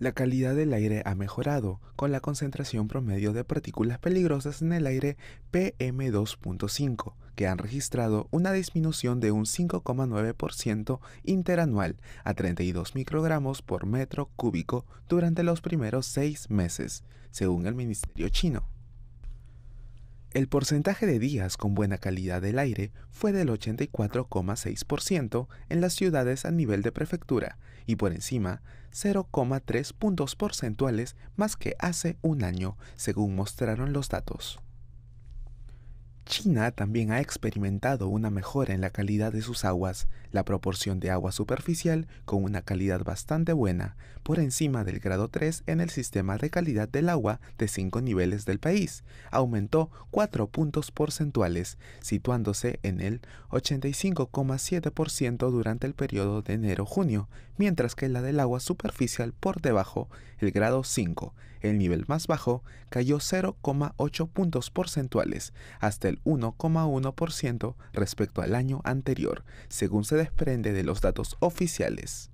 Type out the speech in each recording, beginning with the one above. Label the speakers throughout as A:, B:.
A: La calidad del aire ha mejorado, con la concentración promedio de partículas peligrosas en el aire PM2.5, que han registrado una disminución de un 5,9% interanual a 32 microgramos por metro cúbico durante los primeros seis meses, según el Ministerio chino. El porcentaje de días con buena calidad del aire fue del 84,6% en las ciudades a nivel de prefectura y por encima 0,3 puntos porcentuales más que hace un año, según mostraron los datos. China también ha experimentado una mejora en la calidad de sus aguas, la proporción de agua superficial con una calidad bastante buena, por encima del grado 3 en el sistema de calidad del agua de 5 niveles del país, aumentó 4 puntos porcentuales, situándose en el 85,7% durante el periodo de enero-junio, mientras que la del agua superficial por debajo, el grado 5, el nivel más bajo, cayó 0,8 puntos porcentuales, hasta el 1,1% respecto al año anterior, según se desprende de los datos oficiales.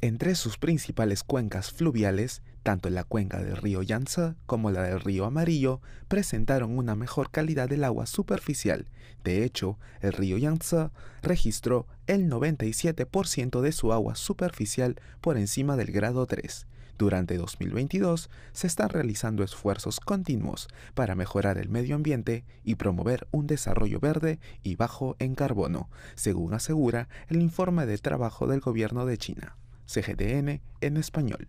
A: Entre sus principales cuencas fluviales, tanto la cuenca del río Yangtze como la del río Amarillo presentaron una mejor calidad del agua superficial. De hecho, el río Yangtze registró el 97% de su agua superficial por encima del grado 3 durante 2022 se están realizando esfuerzos continuos para mejorar el medio ambiente y promover un desarrollo verde y bajo en carbono, según asegura el informe de trabajo del gobierno de China, CGTN en español.